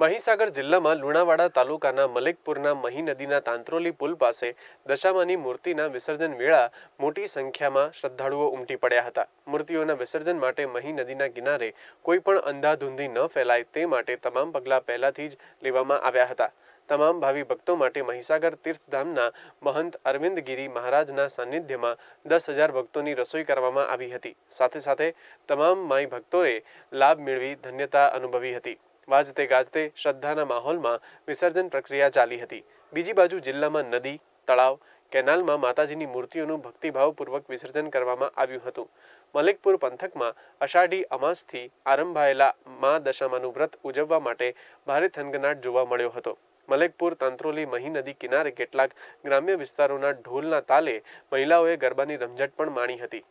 મહીસાગર જિલ્લામાં લુણાવાડા તાલુકાના મલેકપુરના મહી નદીના તાંત્રોલી પુલ પાસે દશામની મૂર્તિના વિસર્જન મેળા મોટી સંખ્યામાં શ્રદ્ધાળુઓ ઉમટી પડ્યા હતા મૂર્તિઓના વિસર્જન માટે મહી નદીના કિનારે કોઈ પણ અнда ધુંધી ન ફેલાય તે માટે તમામ પગલા પહેલાથી જ લેવામાં આવ્યા હતા તમામ ભાવી ભક્તો માટે મહીસાગર તીર્થધામના મહંત અરવિંદગીરી મહારાજના సన్నిધ્યમાં 10000 ભક્તોની રસોઈ કરવામાં આવી હતી સાથે સાથે તમામ માઈ ભક્તોરે લાભ મેળવી ધન્યતા અનુભવી હતી વાજતે ગાજતે શ્રદ્ધાના માહોલમાં વિસર્જન પ્રક્રિયા ચાલી હતી બીજી બાજુ જિલ્લામાં નદી તળાવ કેનાલમાં માતાજીની મૂર્તિઓને ભક્તિભાવપૂર્વક વિસર્જન કરવામાં આવ્યું હતું મલેકપુર પંથકમાં અષાઢી અમાસથી આરંભાયેલા માં દશામનો व्रत ઉજવવા માટે ભારે ધમધમટ જોવા મળ્યો હતો મલેકપુર તંત્રोली મહી નદી કિનારે કેટલાક ગ્રામ્ય વિસ્તારોના ઢોલના તાલે પેલાઓય ગરબાની રમઝટ પણ માણી હતી